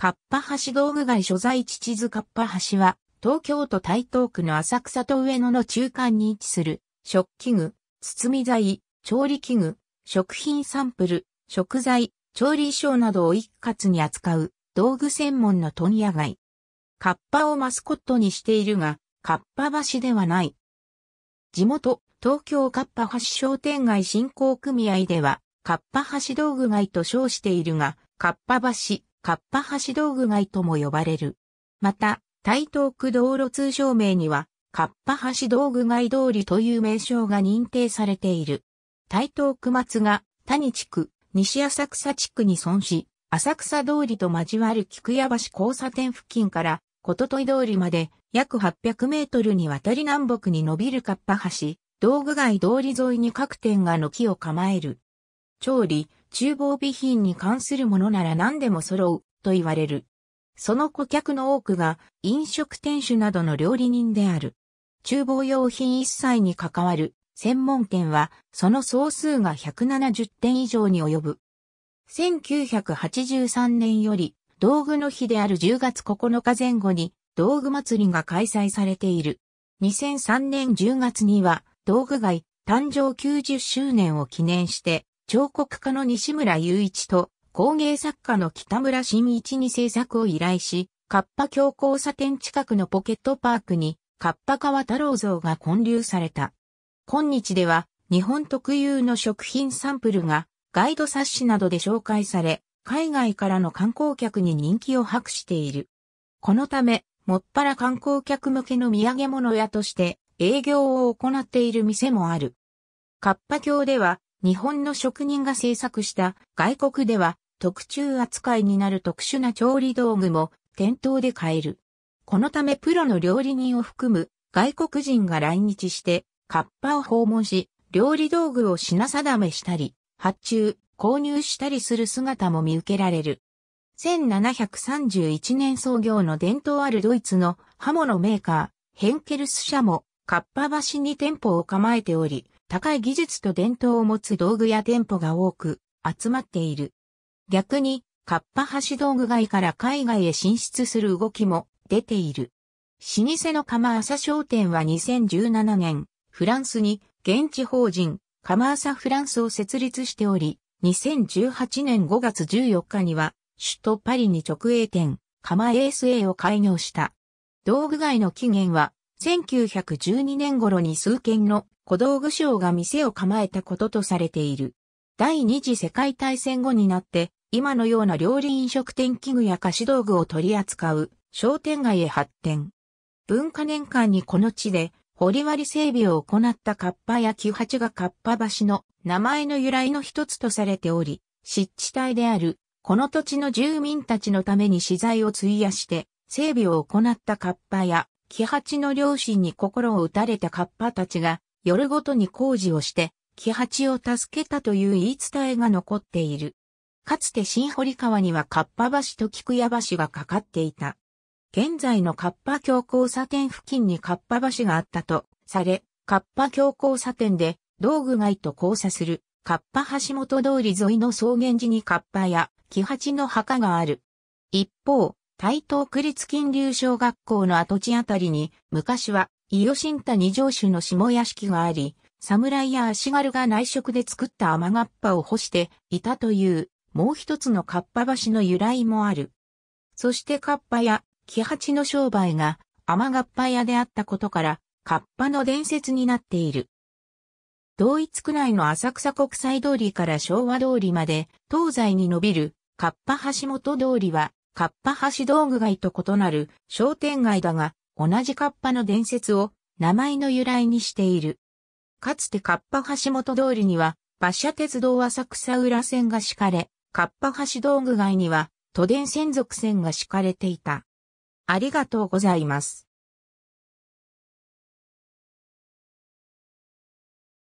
かっぱ橋道具街所在地地図かっぱ橋は、東京都台東区の浅草と上野の中間に位置する、食器具、包み材、調理器具、食品サンプル、食材、調理衣装などを一括に扱う、道具専門の問屋街。カッパをマスコットにしているが、カッパ橋ではない。地元、東京カッパ橋商店街振興組合では、カッパ橋道具街と称しているが、カッパ橋、カッパ橋道具街とも呼ばれる。また、台東区道路通称名には、カッパ橋道具街通りという名称が認定されている。台東区松が谷地区、西浅草地区に損し、浅草通りと交わる菊屋橋交差点付近から、こととい通りまで約800メートルにわたり南北に伸びるカッパ橋、道具街通り沿いに各店が軒を構える。調理、厨房備品に関するものなら何でも揃う、と言われる。その顧客の多くが飲食店主などの料理人である。厨房用品一切に関わる専門店はその総数が170点以上に及ぶ。1983年より道具の日である10月9日前後に道具祭りが開催されている。2003年10月には道具街誕生90周年を記念して彫刻家の西村雄一と工芸作家の北村新一に制作を依頼し、カッパ橋交差点近くのポケットパークに、カッパ川太郎像が建立された。今日では、日本特有の食品サンプルが、ガイド冊子などで紹介され、海外からの観光客に人気を博している。このため、もっぱら観光客向けの土産物屋として営業を行っている店もある。カッパ橋では日本の職人が制作した外国では特注扱いになる特殊な調理道具も店頭で買える。このためプロの料理人を含む外国人が来日してカッパを訪問し、料理道具を品定めしたり、発注、購入したりする姿も見受けられる。1731年創業の伝統あるドイツの刃物メーカー、ヘンケルス社も、カッパ橋に店舗を構えており、高い技術と伝統を持つ道具や店舗が多く集まっている。逆に、カッパ橋道具街から海外へ進出する動きも出ている。老舗の釜浅商店は2017年、フランスに現地法人釜浅フランスを設立しており、2018年5月14日には首都パリに直営店、釜 ASA を開業した。道具街の起源は1912年頃に数件の小道具商が店を構えたこととされている。第二次世界大戦後になって、今のような料理飲食店器具や菓子道具を取り扱う商店街へ発展。文化年間にこの地で堀割整備を行ったカッパや木八がカッパ橋の名前の由来の一つとされており、湿地帯であるこの土地の住民たちのために資材を費やして整備を行ったカッパや木八の両親に心を打たれたカッパたちが夜ごとに工事をして、木八を助けたという言い伝えが残っている。かつて新堀川にはカッパ橋と菊屋橋がかかっていた。現在のカッパ橋交差点付近にカッパ橋があったとされ、カッパ橋交差点で道具街と交差するカッパ橋本通り沿いの草原寺にカッパや木八の墓がある。一方、台東区立金流小学校の跡地あたりに、昔は、伊予新谷城主の下屋敷があり、侍や足軽が内職で作った雨がっぱを干していたという、もう一つのかっぱ橋の由来もある。そしてかっぱや、木八の商売が、雨がっぱ屋であったことから、かっぱの伝説になっている。同一区内の浅草国際通りから昭和通りまで、東西に伸びる、かっぱ橋本通りは、カッパ橋道具街と異なる商店街だが、同じカッパの伝説を名前の由来にしている。かつてカッパ橋本通りには、馬車鉄道浅草浦線が敷かれ、カッパ橋道具街には、都電専属線が敷かれていた。ありがとうございます。